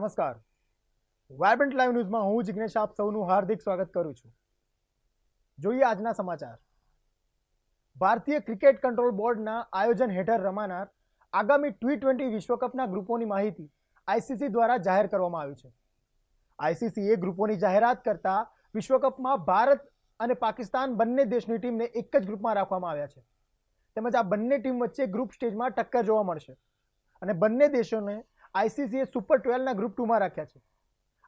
નમસ્કાર vibrant live ન્યૂઝમાં હું જિજ્ઞેશ આપ સૌનું હાર્દિક સ્વાગત કરું છું જોઈએ આજના સમાચાર ભારતીય ક્રિકેટ કંટ્રોલ બોર્ડના આયોજન હેઠળ રમાનાર આગામી ટી ટ્વેન્ટી વિશ્વકપના ગ્રુપોની માહિતી આઈસીસી દ્વારા જાહેર કરવામાં આવી છે આઈસીસીએ ગ્રુપોની જાહેરાત કરતા વિશ્વકપમાં ભારત અને પાકિસ્તાન બંને દેશની ટીમને એક જ ગ્રુપમાં રાખવામાં આવ્યા છે તેમજ આ બંને ટીમ વચ્ચે ગ્રુપ સ્ટેજમાં ટક્કર જોવા મળશે અને બંને દેશોને આઈસીસીએ સુપર ટ્વેલ્વના ગ્રુપ ટુમાં રાખ્યા છે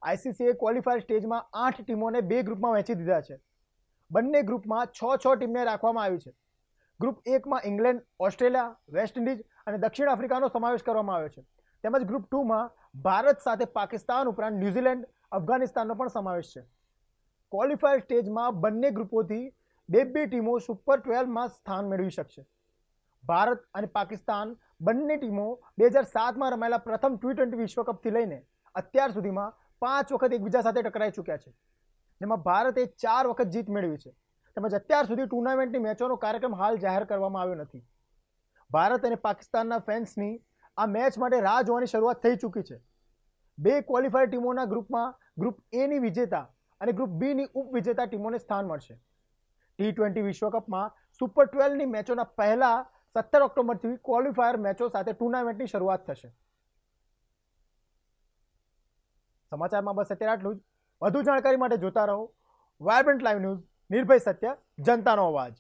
આઈસીસીએ ક્વોલિફાયર સ્ટેજમાં આઠ ટીમોને બે ગ્રુપમાં વહેંચી દીધા છે બંને ગ્રુપમાં છ છ ટીમને રાખવામાં આવી છે ગ્રુપ એકમાં ઇંગ્લેન્ડ ઓસ્ટ્રેલિયા વેસ્ટ ઇન્ડિઝ અને દક્ષિણ આફ્રિકાનો સમાવેશ કરવામાં આવ્યો છે તેમજ ગ્રુપ ટુમાં ભારત સાથે પાકિસ્તાન ઉપરાંત ન્યૂઝીલેન્ડ અફઘાનિસ્તાનનો પણ સમાવેશ છે ક્વોલિફાયર સ્ટેજમાં બંને ગ્રુપોથી બે બે ટીમો સુપર ટ્વેલ્વમાં સ્થાન મેળવી શકશે ભારત અને પાકિસ્તાન બંને ટીમો બે હજાર સાતમાં રમાયેલા પ્રથમ ટી ટ્વેન્ટી વિશ્વકપથી લઈને અત્યાર સુધીમાં પાંચ વખત એકબીજા સાથે ટકરાઈ ચૂક્યા છે જેમાં ભારતે ચાર વખત જીત મેળવી છે તેમજ અત્યાર સુધી ટુર્નામેન્ટની મેચોનો કાર્યક્રમ હાલ જાહેર કરવામાં આવ્યો નથી ભારત અને પાકિસ્તાનના ફેન્સની આ મેચ માટે રાહ જોવાની શરૂઆત થઈ ચૂકી છે બે ક્વોલિફાઈડ ટીમોના ગ્રુપમાં ગ્રુપ એની વિજેતા અને ગ્રુપ બીની ઉપવિજેતા ટીમોને સ્થાન મળશે ટી ટ્વેન્ટી વિશ્વકપમાં સુપર ટ્વેલ્વની મેચોના પહેલા સત્તર ઓક્ટોબરથી ક્વોલિફાયર મેચો સાથે ટુર્નામેન્ટની શરૂઆત થશે સમાચારમાં બસ અત્યારે આટલું જ વધુ જાણકારી માટે જોતા રહો વાયબ્રન્ટ લાઈવ ન્યૂઝ નિર્ભય સત્ય જનતાનો અવાજ